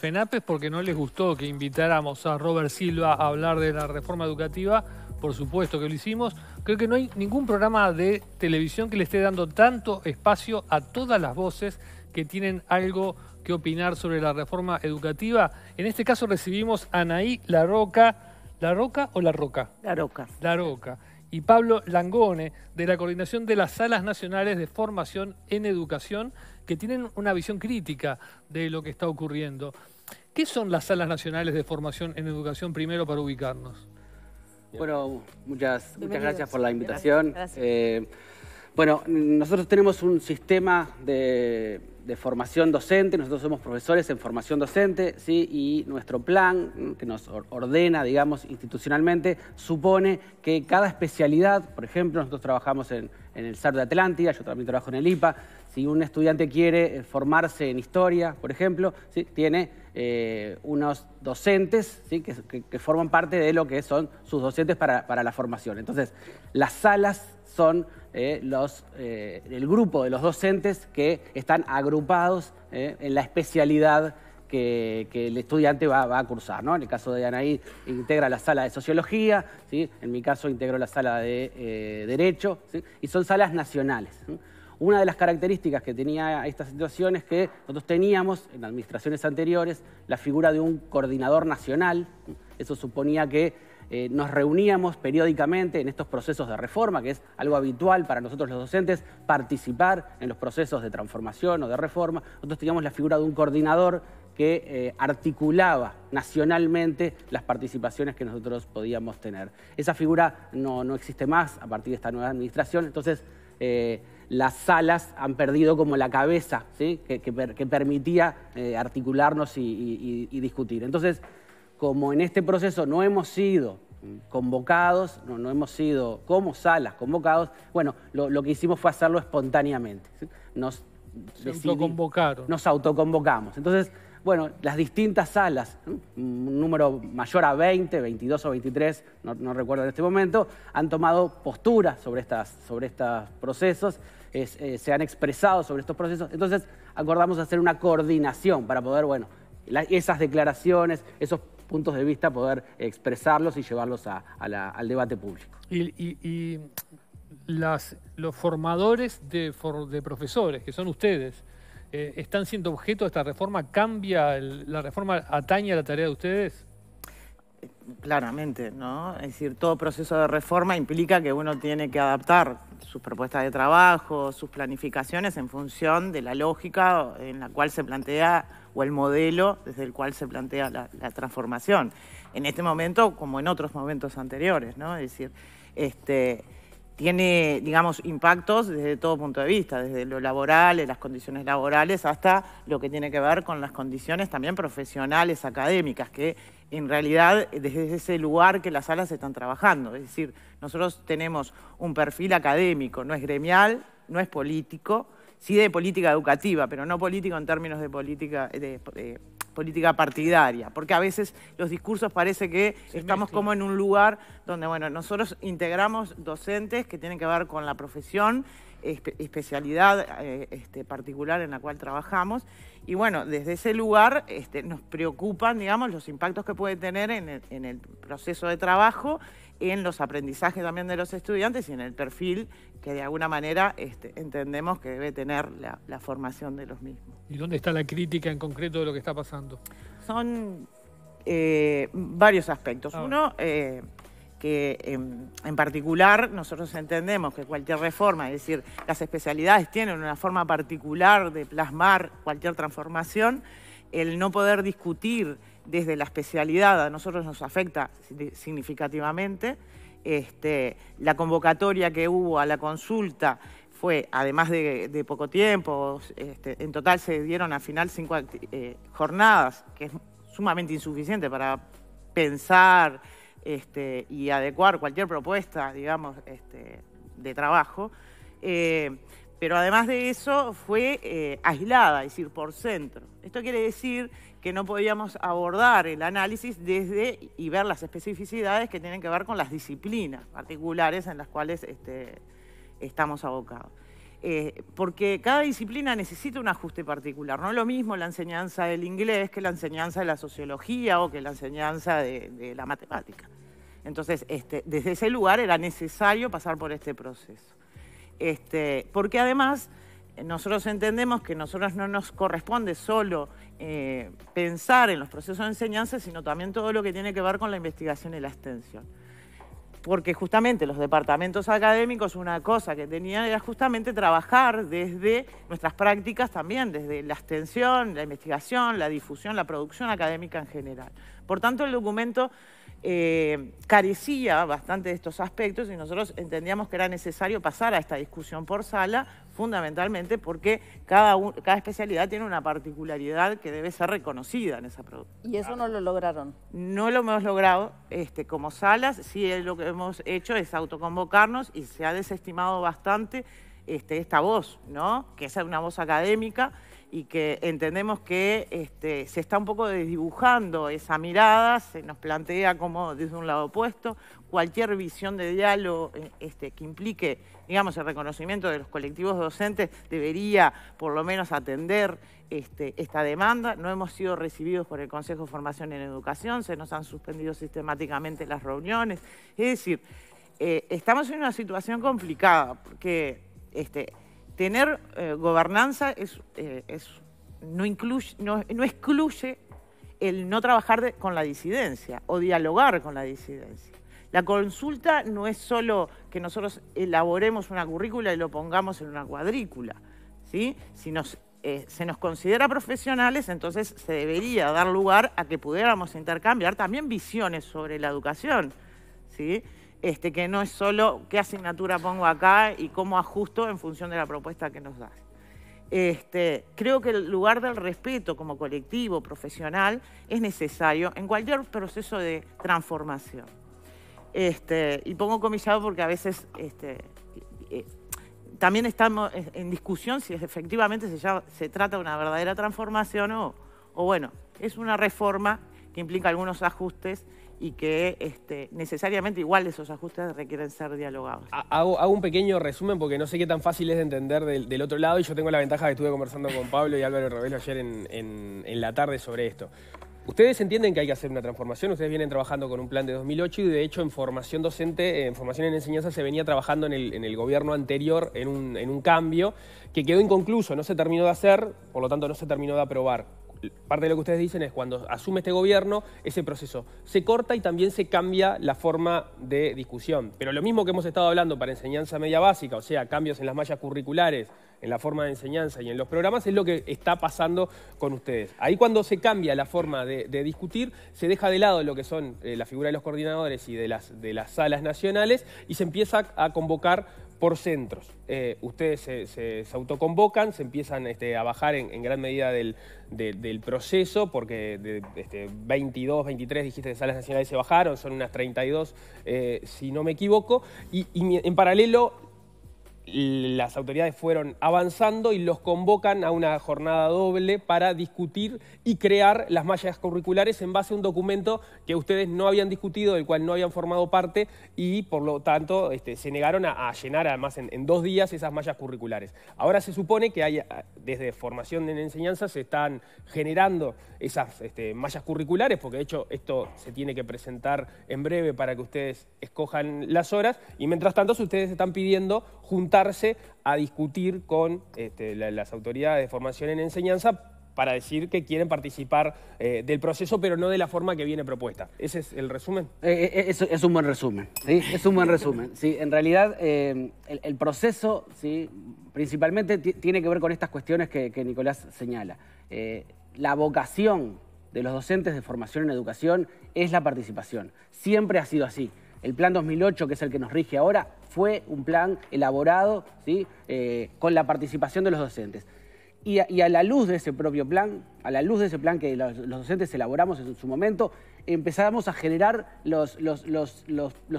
FENAPES porque no les gustó que invitáramos a Robert Silva a hablar de la reforma educativa. Por supuesto que lo hicimos. Creo que no hay ningún programa de televisión que le esté dando tanto espacio a todas las voces que tienen algo que opinar sobre la reforma educativa. En este caso recibimos a Anaí La Roca. ¿La Roca o La Roca? La Roca. La Roca. Y Pablo Langone, de la Coordinación de las Salas Nacionales de Formación en Educación que tienen una visión crítica de lo que está ocurriendo. ¿Qué son las salas nacionales de formación en educación primero para ubicarnos? Bueno, muchas, muchas gracias por la invitación. Eh, bueno, nosotros tenemos un sistema de, formación docente, nosotros somos profesores en formación docente, ¿sí? y nuestro plan que nos ordena, digamos, institucionalmente, supone que cada especialidad, por ejemplo, nosotros trabajamos en, en el SAR de Atlántida, yo también trabajo en el IPA, si un estudiante quiere eh, formarse en historia, por ejemplo, ¿sí? tiene eh, unos docentes que, forman parte de lo que son sus docentes para, la formación. Entonces, las salas son eh, los, el grupo de los docentes que están agrupados en la especialidad que, el estudiante va, a cursar. En el caso de Anaí, integra la sala de sociología, ¿sí? en mi caso, integro la sala de derecho, y son salas nacionales. Una de las características que tenía esta situación es que nosotros teníamos en administraciones anteriores la figura de un coordinador nacional. Eso suponía que eh, nos reuníamos periódicamente en estos procesos de reforma, que es algo habitual para nosotros los docentes, participar en los procesos de transformación o de reforma. Nosotros teníamos la figura de un coordinador que eh, articulaba nacionalmente las participaciones que nosotros podíamos tener. Esa figura no, no existe más a partir de esta nueva administración, entonces eh, las salas han perdido como la cabeza que, permitía eh, articularnos y, discutir. Entonces, como en este proceso no hemos sido mm, convocados, no, hemos sido como salas convocados, bueno, lo, que hicimos fue hacerlo espontáneamente. Nos, autoconvocaron. nos autoconvocamos. Entonces, bueno, las distintas salas, un número mayor a 20, 22 o 23, no, recuerdo en este momento, han tomado postura sobre, estas, sobre estos procesos, eh, se han expresado sobre estos procesos. Entonces, acordamos hacer una coordinación para poder, bueno, esas declaraciones, esos puntos de vista, poder expresarlos y llevarlos a, al debate público. y, las, los formadores de, de, profesores, que son ustedes, eh, están siendo objeto de esta reforma? ¿Cambia, la reforma atañe la tarea de ustedes? Claramente, ¿no? Es decir, todo proceso de reforma implica que uno tiene que adaptar sus propuestas de trabajo, sus planificaciones en función de la lógica en la cual se plantea o el modelo desde el cual se plantea la, la transformación. En este momento, como en otros momentos anteriores, ¿no? Es decir, este, tiene, digamos, impactos desde todo punto de vista, desde lo laboral, las condiciones laborales, hasta lo que tiene que ver con las condiciones también profesionales, académicas, que en realidad desde ese lugar que las salas están trabajando. Es decir, nosotros tenemos un perfil académico, no es gremial, no es político, sí de política educativa, pero no político en términos de política política partidaria, porque a veces los discursos parece que estamos como en un lugar donde, bueno, nosotros integramos docentes que tienen que ver con la profesión, especialidad eh, este, particular en la cual trabajamos, y bueno, desde ese lugar este, nos preocupan, digamos, los impactos que puede tener en el proceso de trabajo en los aprendizajes también de los estudiantes y en el perfil que de alguna manera este, entendemos que debe tener la, formación de los mismos. ¿Y dónde está la crítica en concreto de lo que está pasando? Son eh, varios aspectos. Ah, Uno, eh, que em, en, particular nosotros entendemos que cualquier reforma, es decir, las especialidades tienen una forma particular de plasmar cualquier transformación el no poder discutir desde la especialidad a nosotros nos afecta significativamente. Este, la convocatoria que hubo a la consulta fue, además de, poco tiempo, este, en total se dieron al final cinco eh, jornadas, que es sumamente insuficiente para pensar este, y adecuar cualquier propuesta, digamos, de trabajo. Eh, pero además de eso fue eh, aislada, es decir, por centro. Esto quiere decir que no podíamos abordar el análisis desde y ver las especificidades que tienen que ver con las disciplinas particulares en las cuales este, estamos abocados. Eh, porque cada disciplina necesita un ajuste particular. No es lo mismo la enseñanza del inglés que la enseñanza de la sociología o que la enseñanza de, la matemática. Entonces, este, desde ese lugar era necesario pasar por este proceso. Este, porque además eh, nosotros entendemos que nosotros no nos corresponde solo eh, pensar en los procesos de enseñanza, sino también todo lo que tiene que ver con la investigación y la extensión. Porque justamente los departamentos académicos, una cosa que tenían era justamente trabajar desde nuestras prácticas también, desde la extensión, la investigación, la difusión, la producción académica en general. Por tanto, el documento eh, carecía bastante de estos aspectos y nosotros entendíamos que era necesario pasar a esta discusión por sala, fundamentalmente porque cada, cada especialidad tiene una particularidad que debe ser reconocida en esa producción. ¿Y eso no lo lograron? No lo hemos logrado este, como salas, sí eh, lo que hemos hecho es autoconvocarnos y se ha desestimado bastante este, esta voz, ¿no? que es una voz académica y que entendemos que este, se está un poco desdibujando esa mirada, se nos plantea como desde un lado opuesto, cualquier visión de diálogo eh, este, que implique, digamos, el reconocimiento de los colectivos docentes debería por lo menos atender este, esta demanda. No hemos sido recibidos por el Consejo de Formación en Educación, se nos han suspendido sistemáticamente las reuniones. Es decir, eh, estamos en una situación complicada porque tener eh, gobernanza eh, es, no, incluye, no, excluye el no trabajar con la disidencia o dialogar con la disidencia. La consulta no es solo que nosotros elaboremos una currícula y lo pongamos en una cuadrícula. ¿sí? Si nos, eh, se nos considera profesionales, entonces se debería dar lugar a que pudiéramos intercambiar también visiones sobre la educación. ¿sí? Este, que no es solo qué asignatura pongo acá y cómo ajusto en función de la propuesta que nos das. Este, creo que el lugar del respeto como colectivo, profesional, es necesario en cualquier proceso de transformación. Este, y pongo comillado porque a veces eh, también estamos en discusión si efectivamente se, se trata de una verdadera transformación o, o, bueno, es una reforma que implica algunos ajustes y que este, necesariamente igual esos ajustes requieren ser dialogados. Hago, un pequeño resumen porque no sé qué tan fácil es de entender del, otro lado y yo tengo la ventaja que estuve conversando con Pablo y Álvaro Rebelo ayer en, en, la tarde sobre esto. Ustedes entienden que hay que hacer una transformación, ustedes vienen trabajando con un plan de 2008 y de hecho en formación docente, en formación en enseñanza se venía trabajando en el, en el gobierno anterior en un, en un cambio que quedó inconcluso, no se terminó de hacer, por lo tanto no se terminó de aprobar parte de lo que ustedes dicen es cuando asume este gobierno, ese proceso se corta y también se cambia la forma de discusión. Pero lo mismo que hemos estado hablando para enseñanza media básica, o sea, cambios en las mallas curriculares, en la forma de enseñanza y en los programas, es lo que está pasando con ustedes. Ahí cuando se cambia la forma de, discutir, se deja de lado lo que son eh, la figura de los coordinadores y de las salas nacionales y se empieza a convocar por centros. Eh, ustedes se, autoconvocan, se empiezan este, a bajar en, gran medida del, proceso, porque de 22, este, 23 dijiste que salas nacionales se bajaron, son unas 32, eh, si no me equivoco, y en paralelo las autoridades fueron avanzando y los convocan a una jornada doble para discutir y crear las mallas curriculares en base a un documento que ustedes no habían discutido, del cual no habían formado parte y por lo tanto este, se negaron a, llenar además en, dos días esas mallas curriculares. Ahora se supone que desde formación en enseñanza se están generando esas este, mallas curriculares, porque de hecho esto se tiene que presentar en breve para que ustedes escojan las horas y mientras tanto si ustedes están pidiendo juntarse a discutir con este, las autoridades de formación en enseñanza para decir que quieren participar eh, del proceso, pero no de la forma que viene propuesta. ¿Ese es el resumen? Eh, eh, es, un buen resumen, Es un buen resumen, ¿sí? En realidad, el, proceso, ¿sí? Principalmente tiene que ver con estas cuestiones que Nicolás señala. la vocación de los docentes de formación en educación es la participación. Siempre ha sido así. El plan 2008, que es el que nos rige ahora, fue un plan elaborado ¿sí? Eh, con la participación de los docentes. Y a, la luz de ese propio plan, a la luz de ese plan que los, docentes elaboramos en su momento, empezamos a generar los,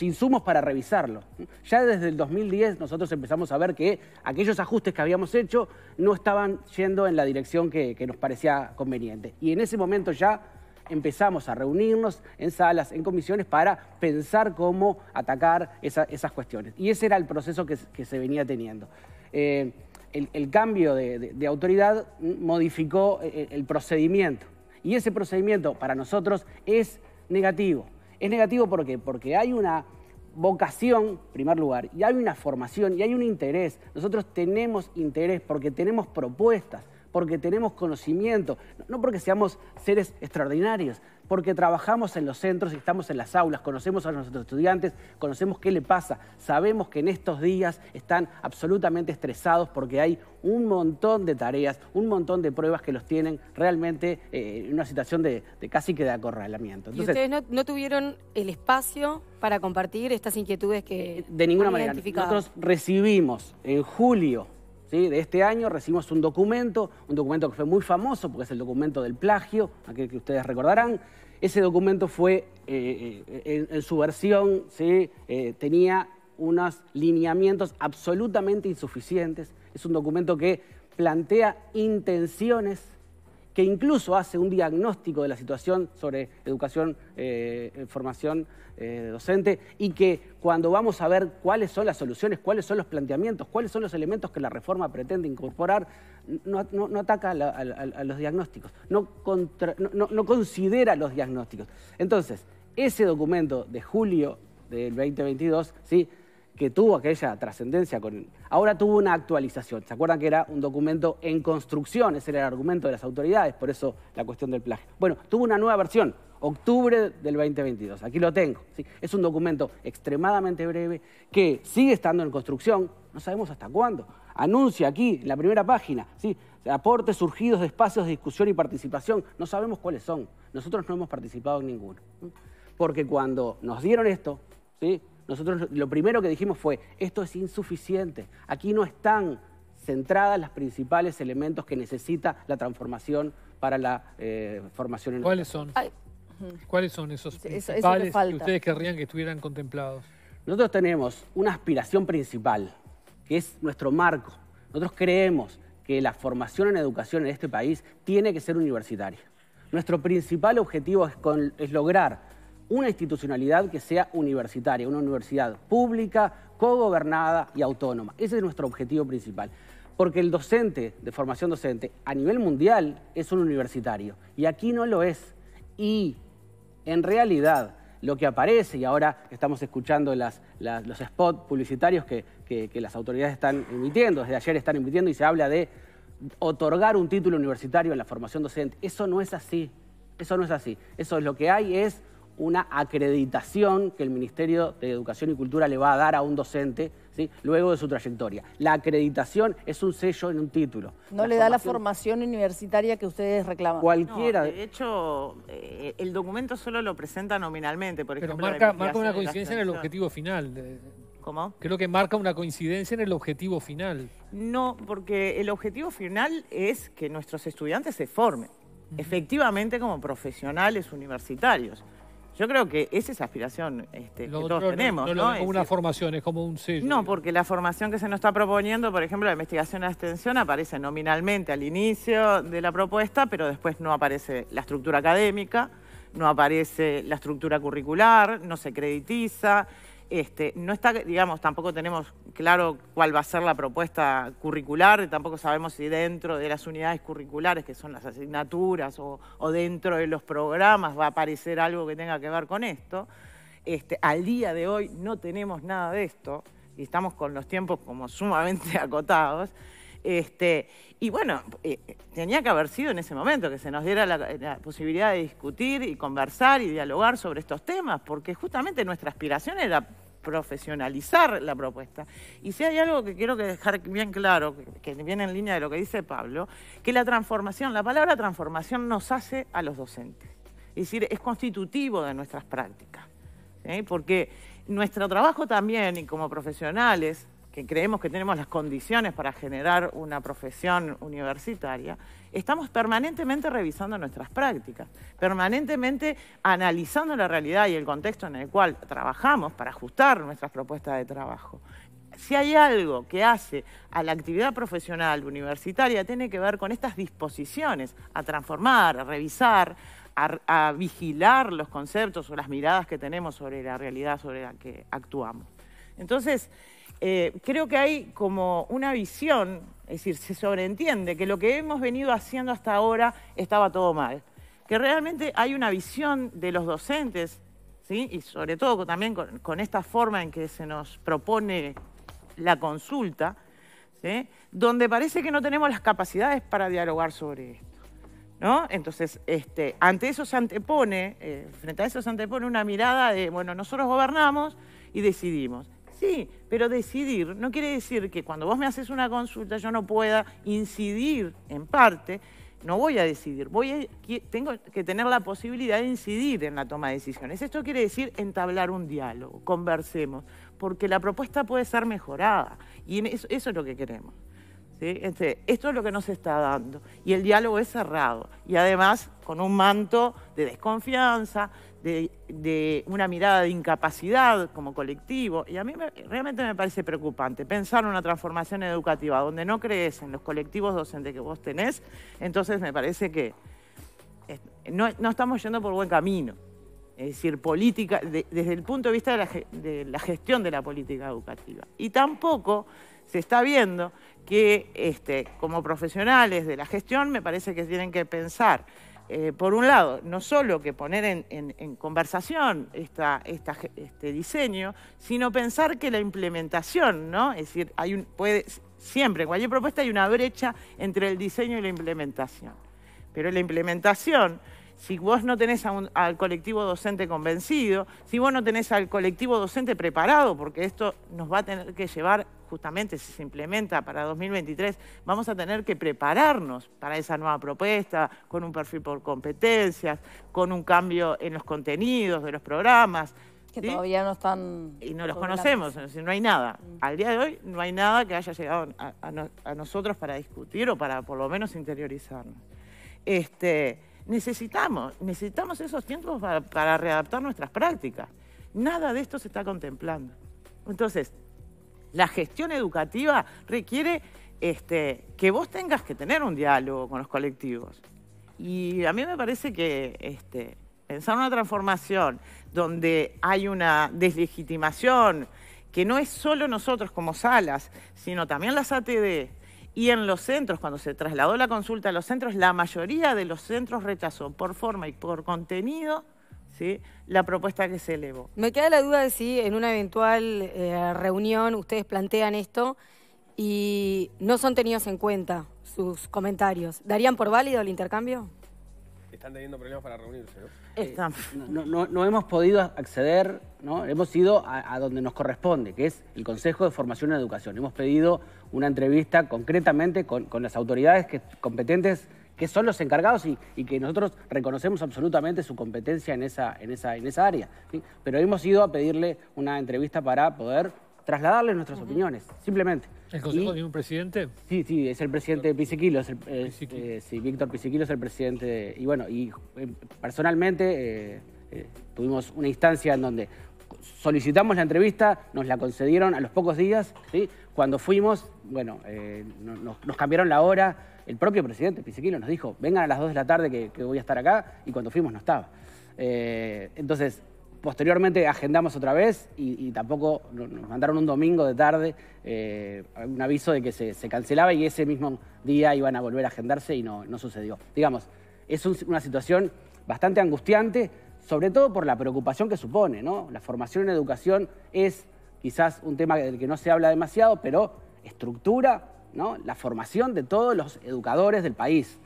insumos para revisarlo. Ya desde el 2010 nosotros empezamos a ver que aquellos ajustes que habíamos hecho no estaban yendo en la dirección que nos parecía conveniente. Y en ese momento ya empezamos a reunirnos en salas, en comisiones, para pensar cómo atacar esas cuestiones. Y ese era el proceso que, se venía teniendo. Eh, el, cambio de, autoridad modificó eh, eh, el, procedimiento. Y ese procedimiento para nosotros es negativo. Es negativo ¿por porque hay una vocación, en primer lugar, y hay una formación y hay un interés. Nosotros tenemos interés porque tenemos propuestas porque tenemos conocimiento, no porque seamos seres extraordinarios, porque trabajamos en los centros y estamos en las aulas, conocemos a nuestros estudiantes, conocemos qué le pasa, sabemos que en estos días están absolutamente estresados porque hay un montón de tareas, un montón de pruebas que los tienen realmente eh, en una situación de, casi que de acorralamiento. ¿Y ustedes no, tuvieron el espacio para compartir estas inquietudes que... De ninguna manera. Nosotros recibimos en julio de este año recibimos un documento, un documento que fue muy famoso porque es el documento del plagio, aquel que ustedes recordarán. Ese documento fue, eh, eh, en, su versión, eh, tenía unos lineamientos absolutamente insuficientes. Es un documento que plantea intenciones que incluso hace un diagnóstico de la situación sobre educación, eh, formación eh, docente, y que cuando vamos a ver cuáles son las soluciones, cuáles son los planteamientos, cuáles son los elementos que la reforma pretende incorporar, no, ataca a, los diagnósticos, no, no considera los diagnósticos. Entonces, ese documento de julio del 2022, ¿sí? que tuvo aquella trascendencia, con... él. ahora tuvo una actualización. ¿Se acuerdan que era un documento en construcción? Ese era el argumento de las autoridades, por eso la cuestión del plagio. Bueno, tuvo una nueva versión, octubre del 2022. Aquí lo tengo. Es un documento extremadamente breve que sigue estando en construcción, no sabemos hasta cuándo. Anuncia aquí, en la primera página, aportes surgidos de espacios de discusión y participación, no sabemos cuáles son. Nosotros no hemos participado en ninguno. Porque cuando nos dieron esto, ¿sí? nosotros lo primero que dijimos fue, esto es insuficiente, aquí no están centradas las principales elementos que necesita la transformación para la eh, formación en ¿Cuáles son? ¿Cuáles son esos principales que, ustedes querrían que estuvieran contemplados? Nosotros tenemos una aspiración principal, que es nuestro marco. Nosotros creemos que la formación en educación en este país tiene que ser universitaria. Nuestro principal objetivo es, con, es lograr una institucionalidad que sea universitaria, una universidad pública, cogobernada y autónoma. Ese es nuestro objetivo principal. Porque el docente de formación docente a nivel mundial es un universitario y aquí no lo es. Y en realidad lo que aparece, y ahora estamos escuchando los spots publicitarios que, que las autoridades están emitiendo, desde ayer están emitiendo y se habla de otorgar un título universitario en la formación docente. Eso no es así, eso no es así. Eso es lo que hay es una acreditación que el Ministerio de Educación y Cultura le va a dar a un docente ¿sí? luego de su trayectoria. La acreditación es un sello en un título. No le da la formación universitaria que ustedes reclaman. Cualquiera. de hecho, eh, el documento solo lo presenta nominalmente, por ejemplo. marca, una coincidencia en el objetivo final. Eh. ¿Cómo? Creo que marca una coincidencia en el objetivo final. No, porque el objetivo final es que nuestros estudiantes se formen, efectivamente como profesionales universitarios. Yo creo que esa es la aspiración este, que todos tenemos. No, Es como una formación, es como un sello. No, porque la formación que se nos está proponiendo, por ejemplo, la investigación de extensión aparece nominalmente al inicio de la propuesta, pero después no aparece la estructura académica, no aparece la estructura curricular, no se creditiza. Este, no está, digamos, tampoco tenemos claro cuál va a ser la propuesta curricular, tampoco sabemos si dentro de las unidades curriculares, que son las asignaturas, o, dentro de los programas va a aparecer algo que tenga que ver con esto. Este, al día de hoy no tenemos nada de esto y estamos con los tiempos como sumamente acotados. Este, y bueno, eh, tenía que haber sido en ese momento que se nos diera la, posibilidad de discutir y conversar y dialogar sobre estos temas, porque justamente nuestra aspiración era profesionalizar la propuesta. Y si hay algo que quiero dejar bien claro, que viene en línea de lo que dice Pablo, que la transformación, la palabra transformación nos hace a los docentes. Es decir, es constitutivo de nuestras prácticas. Porque nuestro trabajo también, y como profesionales, que creemos que tenemos las condiciones para generar una profesión universitaria, estamos permanentemente revisando nuestras prácticas, permanentemente analizando la realidad y el contexto en el cual trabajamos para ajustar nuestras propuestas de trabajo. Si hay algo que hace a la actividad profesional universitaria, tiene que ver con estas disposiciones a transformar, a revisar, a, vigilar los conceptos o las miradas que tenemos sobre la realidad sobre la que actuamos. Entonces, eh, creo que hay como una visión, es decir, se sobreentiende que lo que hemos venido haciendo hasta ahora estaba todo mal. Que realmente hay una visión de los docentes, ¿sí? y sobre todo también con, esta forma en que se nos propone la consulta, donde parece que no tenemos las capacidades para dialogar sobre esto. Entonces, este, ante eso se antepone, eh, frente a eso se antepone una mirada de, bueno, nosotros gobernamos y decidimos. Sí, pero decidir no quiere decir que cuando vos me haces una consulta yo no pueda incidir en parte. No voy a decidir, voy tengo que tener la posibilidad de incidir en la toma de decisiones. Esto quiere decir entablar un diálogo, conversemos, porque la propuesta puede ser mejorada y eso es lo que queremos. Este, esto es lo que nos está dando. Y el diálogo es cerrado. Y además con un manto de desconfianza, de, una mirada de incapacidad como colectivo. Y a mí realmente me parece preocupante pensar una transformación educativa donde no crees en los colectivos docentes que vos tenés. Entonces me parece que eh, no, estamos yendo por buen camino. Es decir, política, desde el punto de vista de la, de la gestión de la política educativa. Y tampoco se está viendo que este, como profesionales de la gestión me parece que tienen que pensar, eh, por un lado, no solo que poner en, conversación este diseño, sino pensar que la implementación, ¿no? Es decir, hay siempre en cualquier propuesta hay una brecha entre el diseño y la implementación. Pero la implementación si vos no tenés al colectivo docente convencido, si vos no tenés al colectivo docente preparado, porque esto nos va a tener que llevar justamente si se implementa para 2023, vamos a tener que prepararnos para esa nueva propuesta, con un perfil por competencias, con un cambio en los contenidos de los programas. Que todavía no están... Y no los conocemos, no hay nada. Mm. Al día de hoy no hay nada que haya llegado a, nosotros para discutir o para por lo menos interiorizarnos. Este, necesitamos, necesitamos esos tiempos para readaptar nuestras prácticas. Nada de esto se está contemplando. Entonces, la gestión educativa requiere este, que vos tengas que tener un diálogo con los colectivos. Y a mí me parece que este, pensar una transformación donde hay una deslegitimación, que no es solo nosotros como salas, sino también las ATD, y en los centros, cuando se trasladó la consulta a los centros, la mayoría de los centros rechazó por forma y por contenido la propuesta que se elevó. Me queda la duda de si en una eventual eh, reunión ustedes plantean esto y no son tenidos en cuenta sus comentarios. ¿Darían por válido el intercambio? Están teniendo problemas para reunirse, ¿no? Eh, no, hemos podido acceder, ¿no? hemos ido a, donde nos corresponde, que es el Consejo de Formación y Educación. Hemos pedido una entrevista concretamente con, las autoridades que, competentes que son los encargados y, que nosotros reconocemos absolutamente su competencia en esa, en esa, en esa área. Pero hemos ido a pedirle una entrevista para poder trasladarle nuestras opiniones, simplemente. ¿El Consejo tiene un presidente? Sí, sí, es el presidente Pisiquilo, es eh, sí, Víctor Pisiquilo es el presidente, y bueno, y eh, personalmente eh, tuvimos una instancia en donde solicitamos la entrevista, nos la concedieron a los pocos días, cuando fuimos, bueno, nos cambiaron la hora, el propio presidente pisequino nos dijo, vengan a las 2 de la tarde que, voy a estar acá, y cuando fuimos no estaba. Eh, entonces, posteriormente agendamos otra vez y, tampoco nos mandaron un domingo de tarde eh, un aviso de que se, cancelaba y ese mismo día iban a volver a agendarse y no, sucedió. Digamos, es una situación bastante angustiante, sobre todo por la preocupación que supone, ¿no? La formación en educación es quizás un tema del que no se habla demasiado, pero estructura la formación de todos los educadores del país,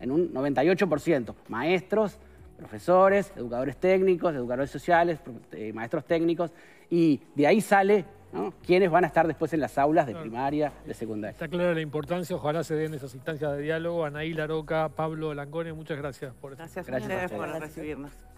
en un 98%, maestros, profesores, educadores técnicos, educadores sociales, eh, maestros técnicos, y de ahí sale quienes quiénes van a estar después en las aulas de primaria, de secundaria. Está clara la importancia, ojalá se den esas instancias de diálogo. Anaí Laroca, Pablo Langone, muchas gracias por estar. Gracias, gracias, a ustedes por recibirnos.